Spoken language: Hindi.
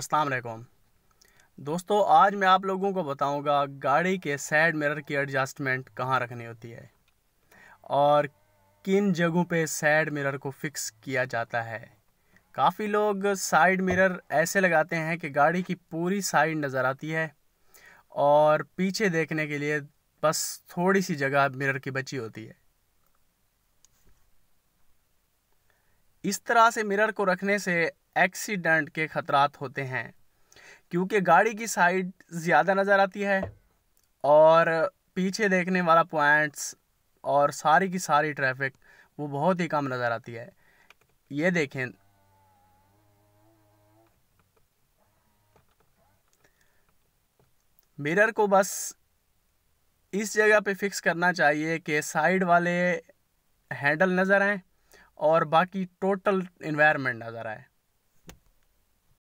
अस्सलाम वालेकुम दोस्तों आज मैं आप लोगों को बताऊंगा गाड़ी के साइड मिरर की एडजस्टमेंट कहाँ रखनी होती है और किन जगहों पे साइड मिरर को फिक्स किया जाता है काफ़ी लोग साइड मिरर ऐसे लगाते हैं कि गाड़ी की पूरी साइड नज़र आती है और पीछे देखने के लिए बस थोड़ी सी जगह मिरर की बची होती है इस तरह से मिरर को रखने से एक्सीडेंट के ख़तरात होते हैं क्योंकि गाड़ी की साइड ज़्यादा नज़र आती है और पीछे देखने वाला पॉइंट्स और सारी की सारी ट्रैफिक वो बहुत ही कम नज़र आती है ये देखें मिरर को बस इस जगह पे फिक्स करना चाहिए कि साइड वाले हैंडल नज़र आए और बाकी टोटल इन्वायरमेंट नज़र आए